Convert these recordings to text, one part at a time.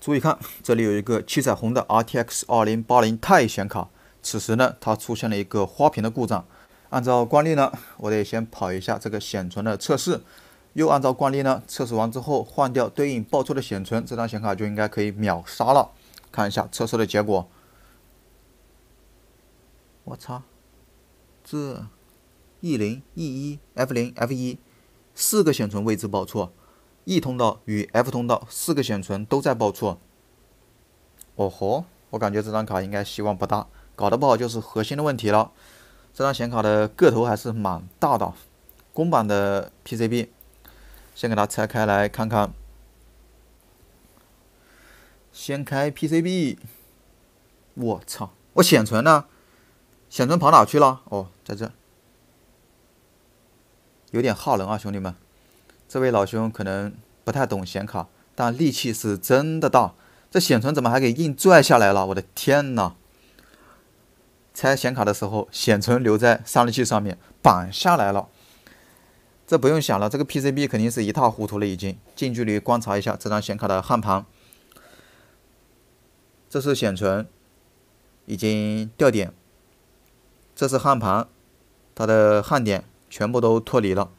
注意看，这里有一个七彩虹的 RTX 2080钛显卡。此时呢，它出现了一个花屏的故障。按照惯例呢，我得先跑一下这个显存的测试。又按照惯例呢，测试完之后换掉对应报错的显存，这张显卡就应该可以秒杀了。看一下测试的结果。我操，这 E 零 E 一 F 零 F 一四个显存位置报错。e 通道与 f 通道四个显存都在报错，哦吼，我感觉这张卡应该希望不大，搞得不好就是核心的问题了。这张显卡的个头还是蛮大的，公版的 PCB，先给它拆开来看看。先开 PCB，我操，我显存呢？显存跑哪去了？哦，在这，有点耗能啊，兄弟们。这位老兄可能不太懂显卡，但力气是真的大。这显存怎么还给硬拽下来了？我的天呐！拆显卡的时候，显存留在散热器上面绑下来了。这不用想了，这个 PCB 肯定是一塌糊涂了已经。近距离观察一下这张显卡的焊盘，这是显存，已经掉点。这是焊盘，它的焊点全部都脱离了。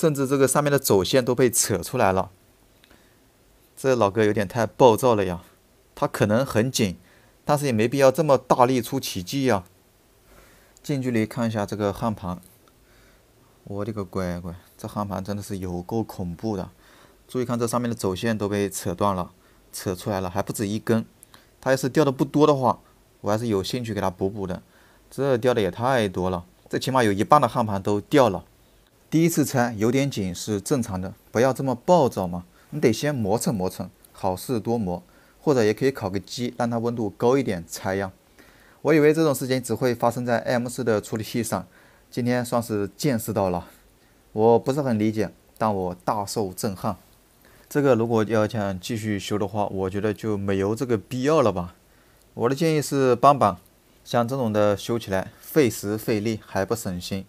甚至这个上面的走线都被扯出来了，这老哥有点太暴躁了呀！他可能很紧，但是也没必要这么大力出奇迹呀。近距离看一下这个焊盘，我的个乖乖，这焊盘真的是有够恐怖的。注意看这上面的走线都被扯断了，扯出来了还不止一根。他要是掉的不多的话，我还是有兴趣给他补补的。这掉的也太多了，最起码有一半的焊盘都掉了。第一次拆有点紧是正常的，不要这么暴躁嘛。你得先磨蹭磨蹭，好事多磨，或者也可以烤个鸡，让它温度高一点拆呀。我以为这种事情只会发生在 m 4的处理器上，今天算是见识到了。我不是很理解，但我大受震撼。这个如果要想继续修的话，我觉得就没有这个必要了吧。我的建议是帮帮，像这种的修起来费时费力还不省心。